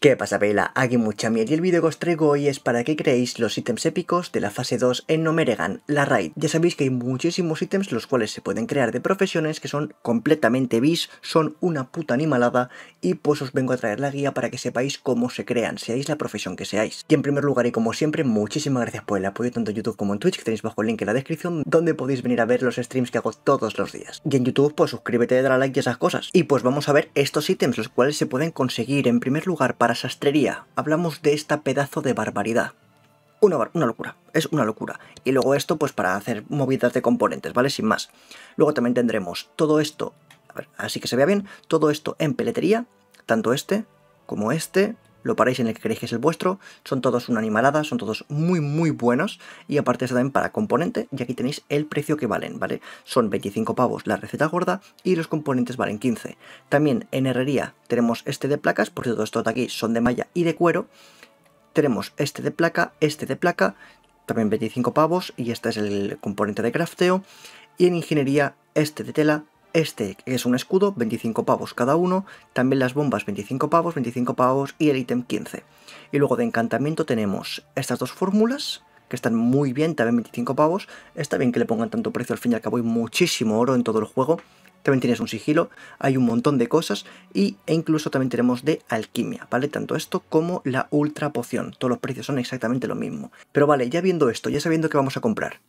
¿Qué pasa, Pela? Aquí mucha miel y el vídeo que os traigo hoy es para que creéis los ítems épicos de la fase 2 en Nomeregan, la raid. Ya sabéis que hay muchísimos ítems los cuales se pueden crear de profesiones que son completamente bis, son una puta animalada y pues os vengo a traer la guía para que sepáis cómo se crean, seáis la profesión que seáis. Y en primer lugar y como siempre, muchísimas gracias por el apoyo tanto en YouTube como en Twitch que tenéis bajo el link en la descripción donde podéis venir a ver los streams que hago todos los días. Y en YouTube pues suscríbete, dale like y esas cosas. Y pues vamos a ver estos ítems los cuales se pueden conseguir en primer lugar para sastrería hablamos de esta pedazo de barbaridad. Una, una, locura, es una locura. Y luego esto pues para hacer movidas de componentes, ¿vale? Sin más. Luego también tendremos todo esto, a ver, así que se vea bien, todo esto en peletería, tanto este como este, lo paráis en el que creéis que es el vuestro, son todos una animalada, son todos muy muy buenos y aparte se dan para componente y aquí tenéis el precio que valen, ¿vale? Son 25 pavos la receta gorda y los componentes valen 15. También en herrería tenemos este de placas, por cierto estos de aquí son de malla y de cuero, tenemos este de placa, este de placa, también 25 pavos y este es el componente de crafteo y en ingeniería este de tela este es un escudo, 25 pavos cada uno, también las bombas 25 pavos, 25 pavos y el ítem 15. Y luego de encantamiento tenemos estas dos fórmulas, que están muy bien, también 25 pavos. Está bien que le pongan tanto precio, al fin y al cabo hay muchísimo oro en todo el juego. También tienes un sigilo, hay un montón de cosas y, e incluso también tenemos de alquimia, ¿vale? Tanto esto como la ultra poción. Todos los precios son exactamente lo mismo. Pero vale, ya viendo esto, ya sabiendo que vamos a comprar,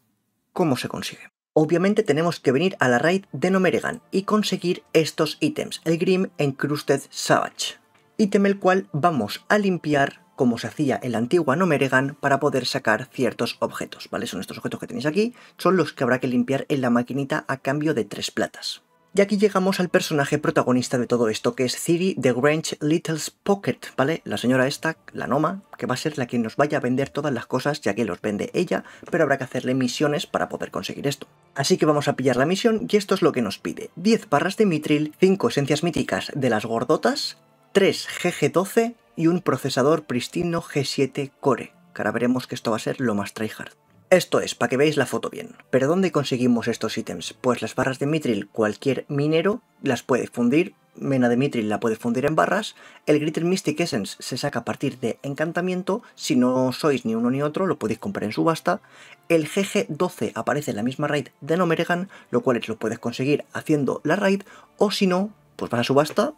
¿cómo se consigue? Obviamente tenemos que venir a la raid de Nomeregan y conseguir estos ítems, el Grim Encrusted Savage, ítem el cual vamos a limpiar como se hacía en la antigua Nomeregan para poder sacar ciertos objetos, ¿vale? Son estos objetos que tenéis aquí, son los que habrá que limpiar en la maquinita a cambio de tres platas. Y aquí llegamos al personaje protagonista de todo esto, que es Ciri de Grange Little's Pocket, ¿vale? La señora esta, la Noma, que va a ser la que nos vaya a vender todas las cosas, ya que los vende ella, pero habrá que hacerle misiones para poder conseguir esto. Así que vamos a pillar la misión y esto es lo que nos pide. 10 barras de mitril, 5 esencias míticas de las gordotas, 3 GG12 y un procesador pristino G7 Core. Que ahora veremos que esto va a ser lo más tryhard. Esto es, para que veáis la foto bien. ¿Pero dónde conseguimos estos ítems? Pues las barras de mitril, cualquier minero las puede fundir, mena de mitril la puede fundir en barras, el Gritter Mystic Essence se saca a partir de encantamiento, si no sois ni uno ni otro lo podéis comprar en subasta, el GG12 aparece en la misma raid de Nomeregan, lo cual lo puedes conseguir haciendo la raid, o si no, pues vas a subasta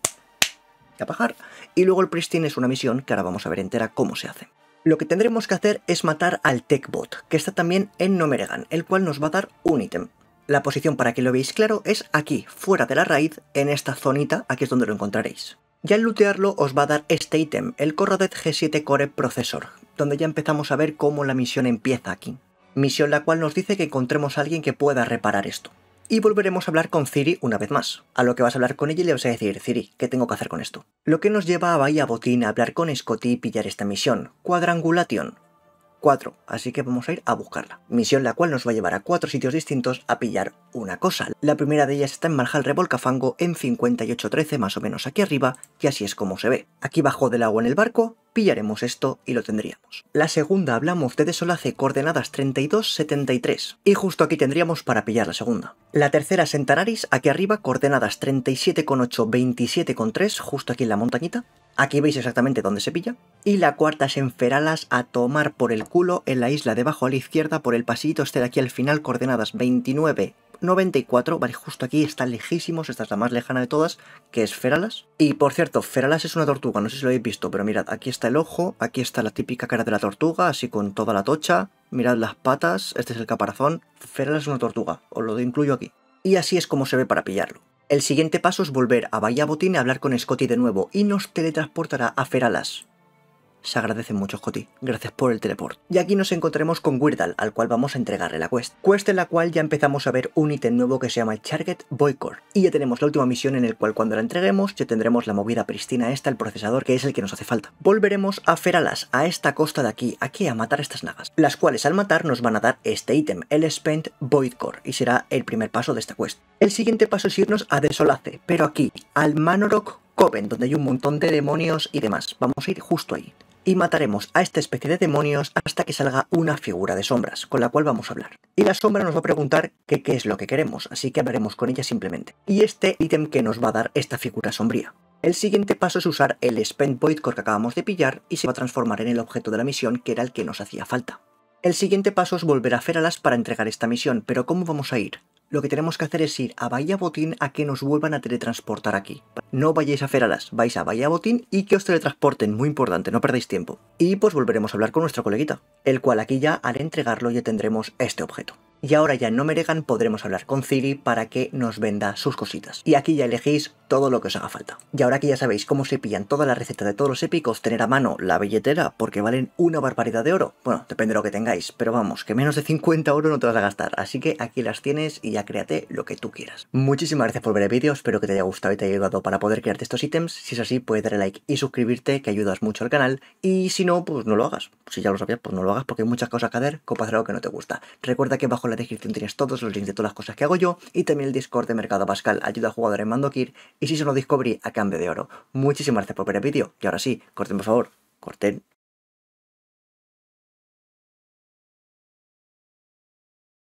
a pagar. Y luego el Pristine es una misión que ahora vamos a ver entera cómo se hace. Lo que tendremos que hacer es matar al Techbot, que está también en Nomeregan, el cual nos va a dar un ítem. La posición para que lo veáis claro es aquí, fuera de la raíz, en esta zonita, aquí es donde lo encontraréis. Ya al lootearlo os va a dar este ítem, el Corroded G7 Core Processor, donde ya empezamos a ver cómo la misión empieza aquí. Misión la cual nos dice que encontremos a alguien que pueda reparar esto y volveremos a hablar con Ciri una vez más, a lo que vas a hablar con ella y le vas a decir, Ciri, ¿qué tengo que hacer con esto? Lo que nos lleva a Bahía Botín a hablar con Scotty y pillar esta misión, Quadrangulation, 4, así que vamos a ir a buscarla. Misión la cual nos va a llevar a cuatro sitios distintos a pillar una cosa. La primera de ellas está en Marjal Revolcafango en 5813, más o menos aquí arriba, que así es como se ve. Aquí bajo del agua en el barco, pillaremos esto y lo tendríamos. La segunda hablamos de Desolace coordenadas 32-73 y justo aquí tendríamos para pillar la segunda. La tercera Tararis, aquí arriba coordenadas 37,8-27,3 justo aquí en la montañita Aquí veis exactamente dónde se pilla. Y la cuarta es Feralas, a tomar por el culo en la isla debajo a la izquierda por el pasillito este de aquí al final, coordenadas 29, 94, vale, justo aquí están lejísimos, esta es la más lejana de todas, que es Feralas. Y por cierto, Feralas es una tortuga, no sé si lo habéis visto, pero mirad, aquí está el ojo, aquí está la típica cara de la tortuga, así con toda la tocha, mirad las patas, este es el caparazón, Feralas es una tortuga, os lo incluyo aquí. Y así es como se ve para pillarlo. El siguiente paso es volver a Bahía Botín a hablar con Scotty de nuevo y nos teletransportará a Feralas. Se agradece mucho, Joti. Gracias por el teleport. Y aquí nos encontraremos con Weirdal, al cual vamos a entregarle la quest. Quest en la cual ya empezamos a ver un ítem nuevo que se llama el charget Boycore. Y ya tenemos la última misión en el cual cuando la entreguemos ya tendremos la movida pristina esta, el procesador, que es el que nos hace falta. Volveremos a Feralas, a esta costa de aquí, aquí a matar estas nagas, las cuales al matar nos van a dar este ítem, el Spent Voidcore, y será el primer paso de esta quest. El siguiente paso es irnos a Desolace, pero aquí, al Manorok Coven, donde hay un montón de demonios y demás. Vamos a ir justo ahí y mataremos a esta especie de demonios hasta que salga una figura de sombras, con la cual vamos a hablar. Y la sombra nos va a preguntar qué es lo que queremos, así que hablaremos con ella simplemente. Y este ítem que nos va a dar esta figura sombría. El siguiente paso es usar el Spend Void que acabamos de pillar y se va a transformar en el objeto de la misión que era el que nos hacía falta. El siguiente paso es volver a Feralas para entregar esta misión, pero ¿cómo vamos a ir? Lo que tenemos que hacer es ir a Bahía Botín a que nos vuelvan a teletransportar aquí. No vayáis a Feralas, vais a Bahía Botín y que os teletransporten, muy importante, no perdáis tiempo. Y pues volveremos a hablar con nuestro coleguita, el cual aquí ya haré entregarlo ya tendremos este objeto. Y ahora ya en Nomeregan podremos hablar con Ciri para que nos venda sus cositas. Y aquí ya elegís todo lo que os haga falta. Y ahora que ya sabéis cómo se pillan todas las recetas de todos los épicos, tener a mano la billetera porque valen una barbaridad de oro. Bueno, depende de lo que tengáis, pero vamos, que menos de 50 euros no te vas a gastar, así que aquí las tienes y ya créate lo que tú quieras. Muchísimas gracias por ver el vídeo, espero que te haya gustado y te haya ayudado para poder crearte estos ítems. Si es así, puedes darle like y suscribirte, que ayudas mucho al canal. Y si no, pues no lo hagas. Si ya lo sabías, pues no lo hagas porque hay muchas cosas que hacer, como hacer algo que no te gusta. Recuerda que abajo en la descripción tienes todos los links de todas las cosas que hago yo y también el Discord de Mercado Pascal, ayuda a jugador en Mandokir y si se lo descubrí a cambio de oro. Muchísimas gracias por ver el vídeo y ahora sí, corten por favor, corten.